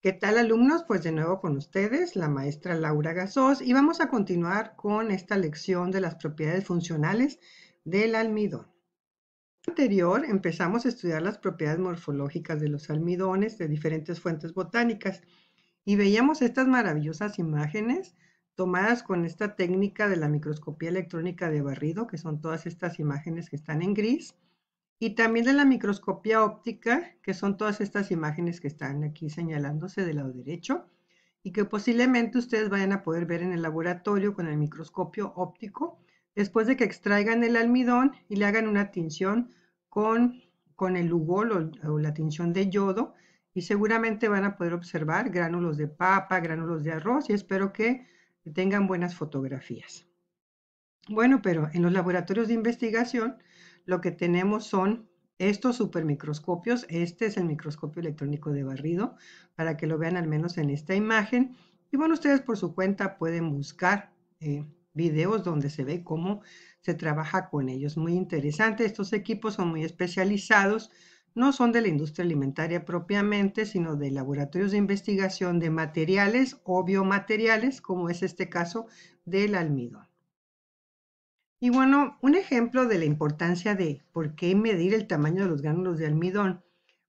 ¿Qué tal alumnos? Pues de nuevo con ustedes, la maestra Laura Gasós, y vamos a continuar con esta lección de las propiedades funcionales del almidón. Anterior empezamos a estudiar las propiedades morfológicas de los almidones de diferentes fuentes botánicas y veíamos estas maravillosas imágenes tomadas con esta técnica de la microscopía electrónica de barrido, que son todas estas imágenes que están en gris, y también de la microscopía óptica, que son todas estas imágenes que están aquí señalándose del lado derecho y que posiblemente ustedes vayan a poder ver en el laboratorio con el microscopio óptico después de que extraigan el almidón y le hagan una tinción con, el ugol o, o la tinción de yodo y seguramente van a poder observar gránulos de papa, gránulos de arroz y espero que tengan buenas fotografías. Bueno, pero en los laboratorios de investigación lo que tenemos son estos supermicroscopios. Este es el microscopio electrónico de barrido para que lo vean al menos en esta imagen. Y bueno, ustedes por su cuenta pueden buscar eh, videos donde se ve cómo se trabaja con ellos. Muy interesante. Estos equipos son muy especializados. No son de la industria alimentaria propiamente, sino de laboratorios de investigación de materiales o biomateriales, como es este caso del almidón. Y bueno, un ejemplo de la importancia de por qué medir el tamaño de los gránulos de almidón,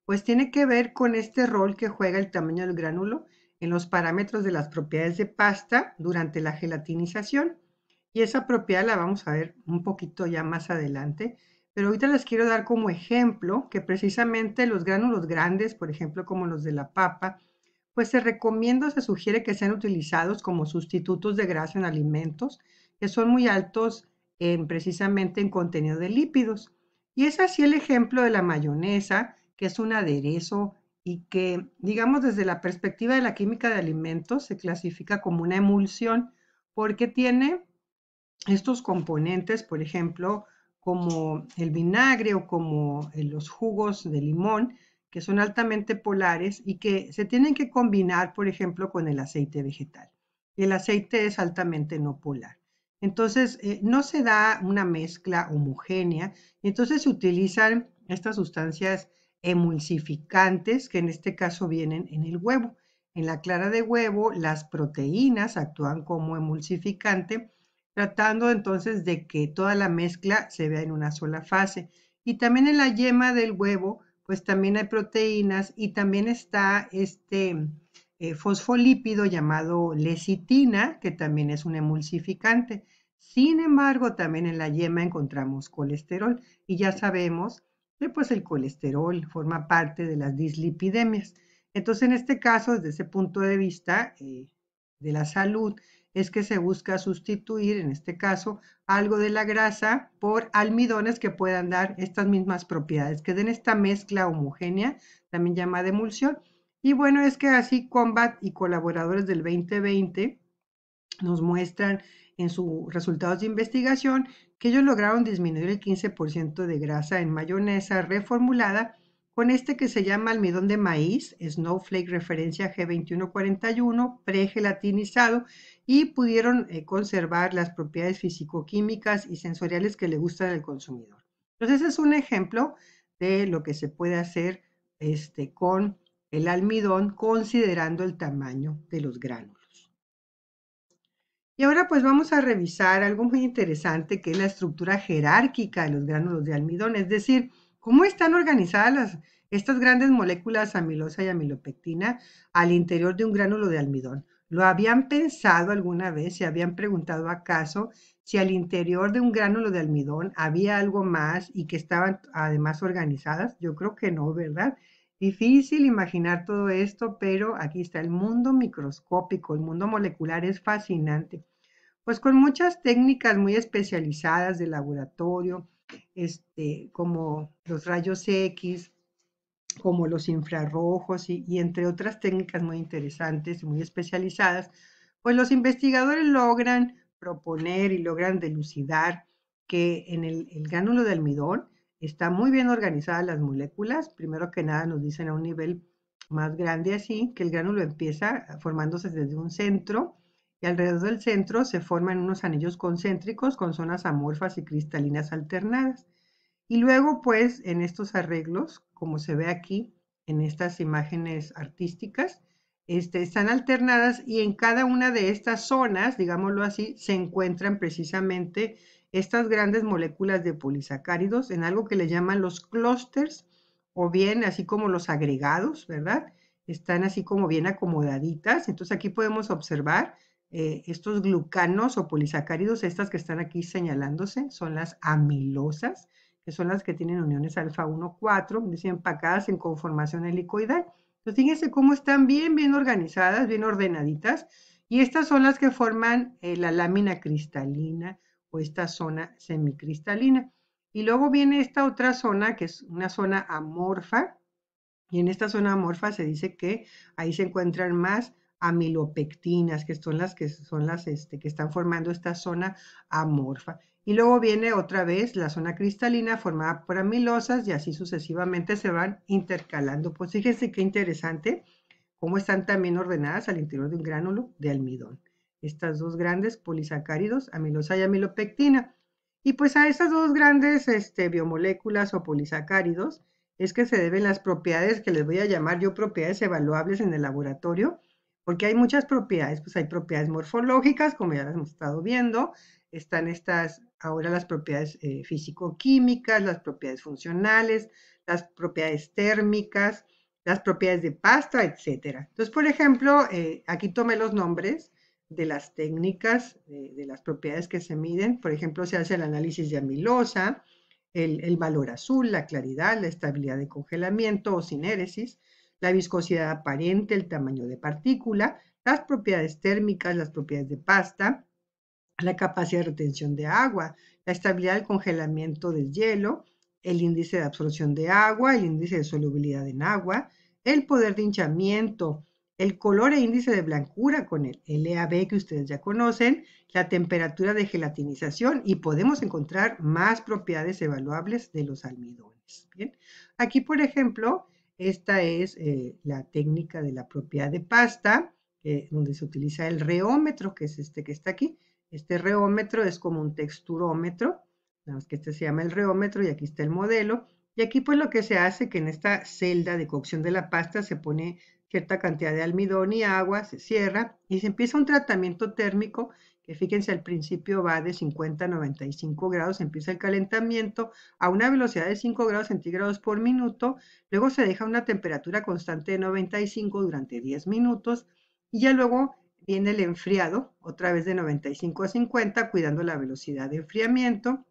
pues tiene que ver con este rol que juega el tamaño del gránulo en los parámetros de las propiedades de pasta durante la gelatinización. Y esa propiedad la vamos a ver un poquito ya más adelante, pero ahorita les quiero dar como ejemplo que precisamente los gránulos grandes, por ejemplo como los de la papa, pues se recomienda, se sugiere que sean utilizados como sustitutos de grasa en alimentos que son muy altos precisamente en contenido de lípidos. Y es así el ejemplo de la mayonesa, que es un aderezo y que, digamos, desde la perspectiva de la química de alimentos se clasifica como una emulsión porque tiene estos componentes, por ejemplo, como el vinagre o como eh, los jugos de limón, que son altamente polares y que se tienen que combinar, por ejemplo, con el aceite vegetal. El aceite es altamente no polar. Entonces, eh, no se da una mezcla homogénea, entonces se utilizan estas sustancias emulsificantes que en este caso vienen en el huevo. En la clara de huevo, las proteínas actúan como emulsificante, tratando entonces de que toda la mezcla se vea en una sola fase. Y también en la yema del huevo, pues también hay proteínas y también está este, eh, fosfolípido llamado lecitina, que también es un emulsificante. Sin embargo, también en la yema encontramos colesterol y ya sabemos que pues el colesterol forma parte de las dislipidemias. Entonces, en este caso, desde ese punto de vista eh, de la salud, es que se busca sustituir, en este caso, algo de la grasa por almidones que puedan dar estas mismas propiedades, que den esta mezcla homogénea, también llamada emulsión, y bueno, es que así Combat y colaboradores del 2020 nos muestran en sus resultados de investigación que ellos lograron disminuir el 15% de grasa en mayonesa reformulada con este que se llama almidón de maíz, Snowflake referencia G2141, pregelatinizado, y pudieron eh, conservar las propiedades físico-químicas y sensoriales que le gustan al consumidor. Entonces, ese es un ejemplo de lo que se puede hacer este, con el almidón considerando el tamaño de los gránulos. Y ahora pues vamos a revisar algo muy interesante que es la estructura jerárquica de los gránulos de almidón, es decir, cómo están organizadas estas grandes moléculas amilosa y amilopectina al interior de un gránulo de almidón. ¿Lo habían pensado alguna vez? ¿Se habían preguntado acaso si al interior de un gránulo de almidón había algo más y que estaban además organizadas? Yo creo que no, ¿verdad? Difícil imaginar todo esto, pero aquí está el mundo microscópico, el mundo molecular es fascinante. Pues con muchas técnicas muy especializadas de laboratorio, este, como los rayos X, como los infrarrojos y, entre otras técnicas muy interesantes y muy especializadas, pues los investigadores logran proponer y logran delucidar que en el, el gánulo de almidón Está muy bien organizadas las moléculas. Primero que nada nos dicen a un nivel más grande así, que el gránulo empieza formándose desde un centro y alrededor del centro se forman unos anillos concéntricos con zonas amorfas y cristalinas alternadas. Y luego, pues, en estos arreglos, como se ve aquí en estas imágenes artísticas, este, están alternadas y en cada una de estas zonas, digámoslo así, se encuentran precisamente estas grandes moléculas de polisacáridos en algo que le llaman los clústeres o bien así como los agregados, ¿verdad? Están así como bien acomodaditas. Entonces aquí podemos observar eh, estos glucanos o polisacáridos, estas que están aquí señalándose, son las amilosas, que son las que tienen uniones alfa 1, 4, empacadas en conformación helicoidal. Entonces fíjense cómo están bien, bien organizadas, bien ordenaditas. Y estas son las que forman eh, la lámina cristalina, o esta zona semicristalina. Y luego viene esta otra zona que es una zona amorfa y en esta zona amorfa se dice que ahí se encuentran más amilopectinas, que son las que son las este, que están formando esta zona amorfa. Y luego viene otra vez la zona cristalina formada por amilosas y así sucesivamente se van intercalando. Pues fíjense qué interesante cómo están también ordenadas al interior de un gránulo de almidón estas dos grandes polisacáridos, amilosa y amilopectina. Y pues a estas dos grandes este, biomoléculas o polisacáridos es que se deben las propiedades que les voy a llamar yo propiedades evaluables en el laboratorio, porque hay muchas propiedades, pues hay propiedades morfológicas, como ya las hemos estado viendo, están estas ahora las propiedades eh, físico-químicas, las propiedades funcionales, las propiedades térmicas, las propiedades de pasta, etc. Entonces, por ejemplo, eh, aquí tomé los nombres de las técnicas, de, las propiedades que se miden. Por ejemplo, se hace el análisis de amilosa, el, el valor azul, la claridad, la estabilidad de congelamiento o sinéresis, la viscosidad aparente, el tamaño de partícula, las propiedades térmicas, las propiedades de pasta, la capacidad de retención de agua, la estabilidad del congelamiento del hielo, el índice de absorción de agua, el índice de solubilidad en agua, el poder de hinchamiento, el color e índice de blancura con el LAB que ustedes ya conocen, la temperatura de gelatinización y podemos encontrar más propiedades evaluables de los almidones. ¿bien? Aquí, por ejemplo, esta es eh, la técnica de la propiedad de pasta, donde se utiliza el reómetro, que es este que está aquí. Este reómetro es como un texturómetro, que este se llama el reómetro y aquí está el modelo. Y aquí pues lo que se hace que en esta celda de cocción de la pasta se pone cierta cantidad de almidón y agua, se cierra y se empieza un tratamiento térmico que fíjense al principio va de 50 a 95 grados, empieza el calentamiento a una velocidad de 5 grados centígrados por minuto, luego se deja una temperatura constante de 95 durante 10 minutos y ya luego viene el enfriado, otra vez de 95 a 50, cuidando la velocidad de enfriamiento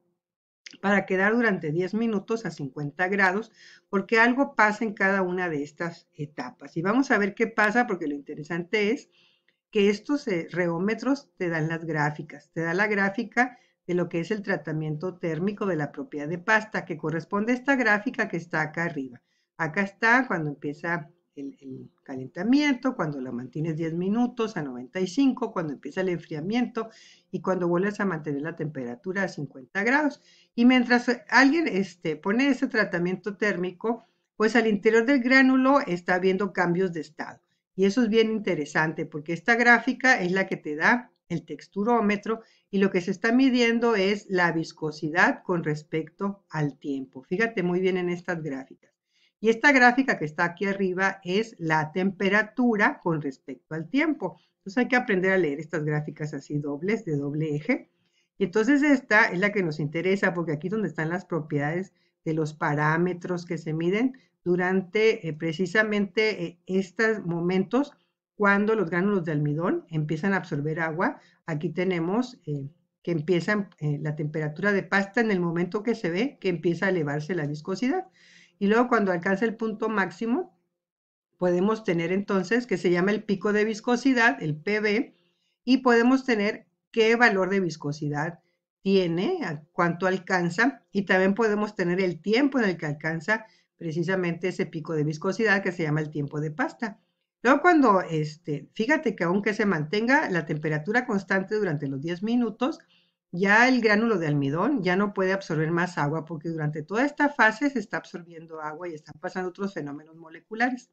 para quedar durante 10 minutos a 50 grados, porque algo pasa en cada una de estas etapas. Y vamos a ver qué pasa, porque lo interesante es que estos eh, reómetros te dan las gráficas, te da la gráfica de lo que es el tratamiento térmico de la propiedad de pasta, que corresponde a esta gráfica que está acá arriba. Acá está cuando empieza el, calentamiento, cuando la mantienes 10 minutos a 95, cuando empieza el enfriamiento y cuando vuelves a mantener la temperatura a 50 grados. Y mientras alguien este, pone ese tratamiento térmico, pues al interior del gránulo está habiendo cambios de estado. Y eso es bien interesante porque esta gráfica es la que te da el texturómetro y lo que se está midiendo es la viscosidad con respecto al tiempo. Fíjate muy bien en estas gráficas. Y esta gráfica que está aquí arriba es la temperatura con respecto al tiempo. Entonces hay que aprender a leer estas gráficas así dobles, de doble eje. Y entonces esta es la que nos interesa porque aquí es donde están las propiedades de los parámetros que se miden durante eh, precisamente eh, estos momentos cuando los gránulos de almidón empiezan a absorber agua. Aquí tenemos eh, que empieza la temperatura de pasta en el momento que se ve que empieza a elevarse la viscosidad. Y luego cuando alcanza el punto máximo, podemos tener entonces que se llama el pico de viscosidad, el PV, y podemos tener qué valor de viscosidad tiene, cuánto alcanza, y también podemos tener el tiempo en el que alcanza precisamente ese pico de viscosidad que se llama el tiempo de pasta. Luego cuando, este, fíjate que aunque se mantenga la temperatura constante durante los 10 minutos, ya el gránulo de almidón ya no puede absorber más agua porque durante toda esta fase se está absorbiendo agua y están pasando otros fenómenos moleculares.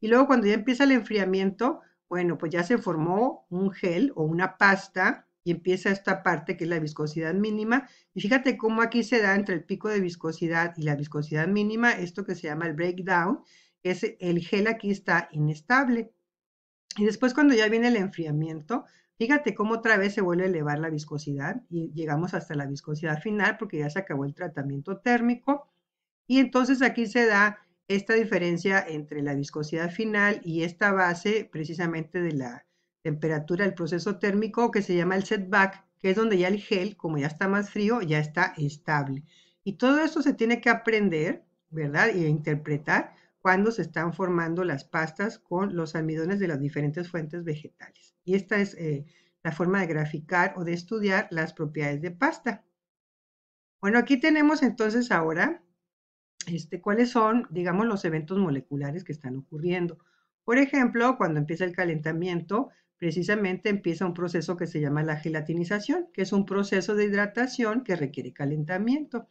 Y luego cuando ya empieza el enfriamiento, bueno, pues ya se formó un gel o una pasta y empieza esta parte que es la viscosidad mínima. Y fíjate cómo aquí se da entre el pico de viscosidad y la viscosidad mínima esto que se llama el breakdown, es el gel aquí está inestable. Y después cuando ya viene el enfriamiento, Fíjate cómo otra vez se vuelve a elevar la viscosidad y llegamos hasta la viscosidad final porque ya se acabó el tratamiento térmico. Y entonces aquí se da esta diferencia entre la viscosidad final y esta base precisamente de la temperatura del proceso térmico que se llama el setback, que es donde ya el gel, como ya está más frío, ya está estable. Y todo esto se tiene que aprender, ¿verdad? Y interpretar cuando se están formando las pastas con los almidones de las diferentes fuentes vegetales. Y esta es eh, la forma de graficar o de estudiar las propiedades de pasta. Bueno, aquí tenemos entonces ahora este, cuáles son, digamos, los eventos moleculares que están ocurriendo. Por ejemplo, cuando empieza el calentamiento, precisamente empieza un proceso que se llama la gelatinización, que es un proceso de hidratación que requiere calentamiento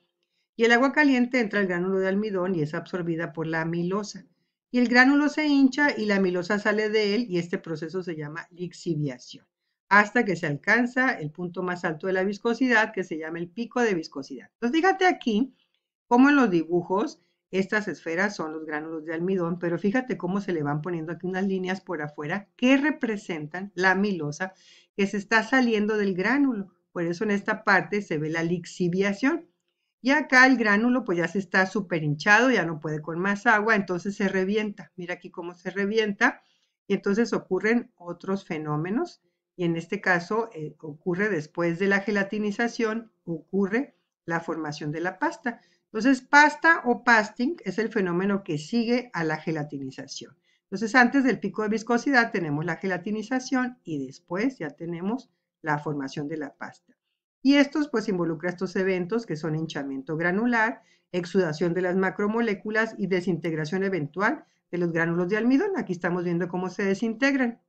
y el agua caliente entra al gránulo de almidón y es absorbida por la amilosa. Y el gránulo se hincha y la amilosa sale de él y este proceso se llama lixiviación, hasta que se alcanza el punto más alto de la viscosidad que se llama el pico de viscosidad. Entonces fíjate aquí cómo en los dibujos estas esferas son los gránulos de almidón, pero fíjate cómo se le van poniendo aquí unas líneas por afuera que representan la amilosa que se está saliendo del gránulo. Por eso en esta parte se ve la lixiviación. Y acá el gránulo pues ya se está súper hinchado, ya no puede con más agua, entonces se revienta. Mira aquí cómo se revienta y entonces ocurren otros fenómenos y en este caso eh, ocurre después de la gelatinización, ocurre la formación de la pasta. Entonces, pasta o pasting es el fenómeno que sigue a la gelatinización. Entonces, antes del pico de viscosidad tenemos la gelatinización y después ya tenemos la formación de la pasta. Y estos pues involucra estos eventos que son hinchamiento granular, exudación de las macromoléculas y desintegración eventual de los gránulos de almidón. Aquí estamos viendo cómo se desintegran.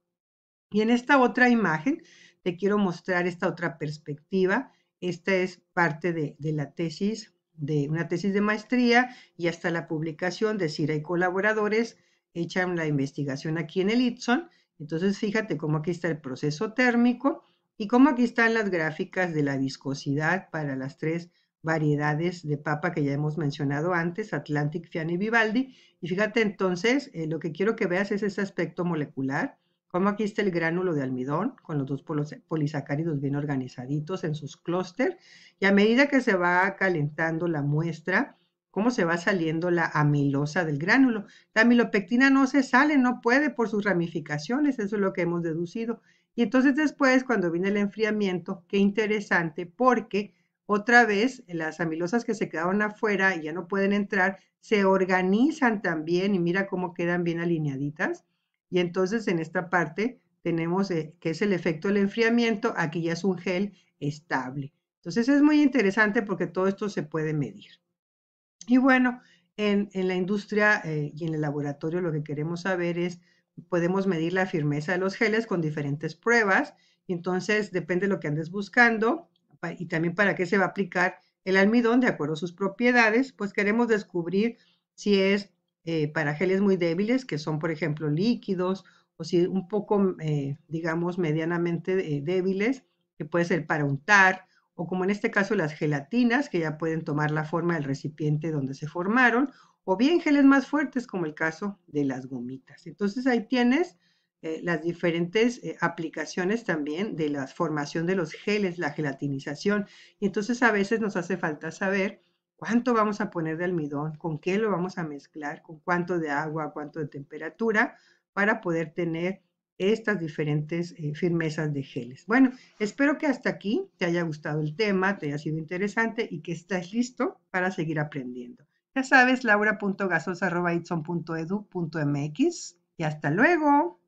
Y en esta otra imagen te quiero mostrar esta otra perspectiva. Esta es parte de, de la tesis, de una tesis de maestría y hasta la publicación de Cira y colaboradores echan la investigación aquí en el Itson. Entonces fíjate cómo aquí está el proceso térmico, y como aquí están las gráficas de la viscosidad para las tres variedades de papa que ya hemos mencionado antes, Atlantic, Fiani y Vivaldi. Y fíjate entonces, eh, lo que quiero que veas es ese aspecto molecular, como aquí está el gránulo de almidón con los dos polisacáridos bien organizaditos en sus clústeres. Y a medida que se va calentando la muestra, cómo se va saliendo la amilosa del gránulo. La amilopectina no se sale, no puede por sus ramificaciones, eso es lo que hemos deducido. Y entonces después, cuando viene el enfriamiento, qué interesante, porque otra vez las amilosas que se quedaron afuera y ya no pueden entrar, se organizan también y mira cómo quedan bien alineaditas. Y entonces en esta parte tenemos eh, que es el efecto del enfriamiento, aquí ya es un gel estable. Entonces es muy interesante porque todo esto se puede medir. Y bueno, en, la industria eh, y en el laboratorio lo que queremos saber es podemos medir la firmeza de los geles con diferentes pruebas. Entonces, depende de lo que andes buscando y también para qué se va a aplicar el almidón de acuerdo a sus propiedades, pues queremos descubrir si es eh, para geles muy débiles, que son, por ejemplo, líquidos, o si un poco, eh, digamos, medianamente eh, débiles, que puede ser para untar, o como en este caso las gelatinas, que ya pueden tomar la forma del recipiente donde se formaron, o bien geles más fuertes, como el caso de las gomitas. Entonces ahí tienes eh, las diferentes eh, aplicaciones también de la formación de los geles, la gelatinización. Y entonces a veces nos hace falta saber cuánto vamos a poner de almidón, con qué lo vamos a mezclar, con cuánto de agua, cuánto de temperatura, para poder tener estas diferentes eh, firmezas de geles. Bueno, espero que hasta aquí te haya gustado el tema, te haya sido interesante y que estés listo para seguir aprendiendo. Ya sabes, laura.gasosa.itson.edu.mx. Y hasta luego.